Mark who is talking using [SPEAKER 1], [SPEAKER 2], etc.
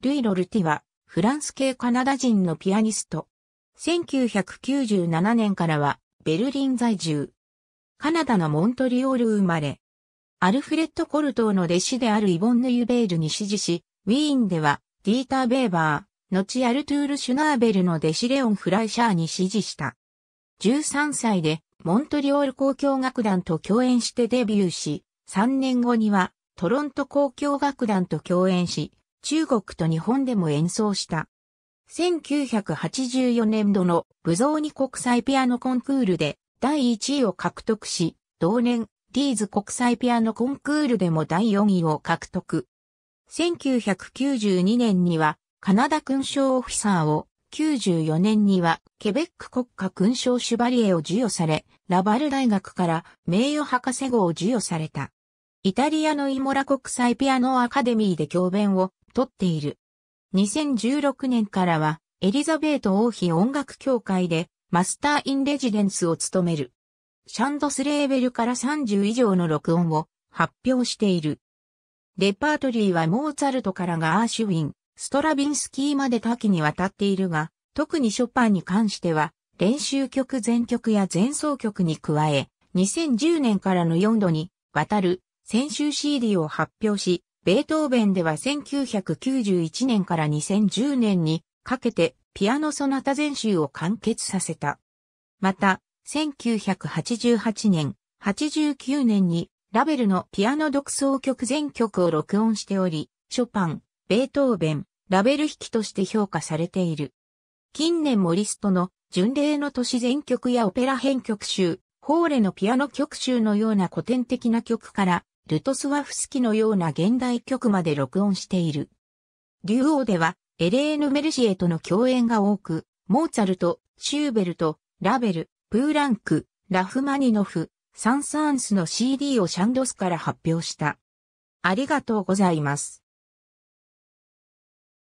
[SPEAKER 1] ルイ・ロルティは、フランス系カナダ人のピアニスト。1997年からは、ベルリン在住。カナダのモントリオール生まれ。アルフレッド・コルトーの弟子であるイボンヌ・ユベールに支持し、ウィーンでは、ディーター・ベーバー、後アルトゥール・シュナーベルの弟子レオン・フライシャーに支持した。13歳で、モントリオール交響楽団と共演してデビューし、3年後には、トロント交響楽団と共演し、中国と日本でも演奏した。1984年度の武蔵ー国際ピアノコンクールで第1位を獲得し、同年、ディーズ国際ピアノコンクールでも第4位を獲得。1992年にはカナダ勲章オフィサーを、94年にはケベック国家勲章シュバリエを授与され、ラバル大学から名誉博士号を授与された。イタリアのイモラ国際ピアノアカデミーで教鞭をとっている。2016年からは、エリザベート王妃音楽協会で、マスターインレジデンスを務める。シャンドスレーベルから30以上の録音を発表している。レパートリーはモーツァルトからガーシュウィン、ストラビンスキーまで多岐にわたっているが、特にショパンに関しては、練習曲全曲や前奏曲に加え、2010年からの4度にわたる先週 CD を発表し、ベートーベンでは1991年から2010年にかけてピアノソナタ全集を完結させた。また、1988年、89年にラベルのピアノ独奏曲全曲を録音しており、ショパン、ベートーベン、ラベル弾きとして評価されている。近年モリストの巡礼の都市全曲やオペラ編曲集、ホーレのピアノ曲集のような古典的な曲からルトスワフスキのような現代曲まで録音している。竜王では、エレーヌ・メルシエとの共演が多く、モーツァルト、シューベルト、ラベル、プーランク、ラフマニノフ、サンサーンスの CD をシャンドスから発表した。ありがとうございます。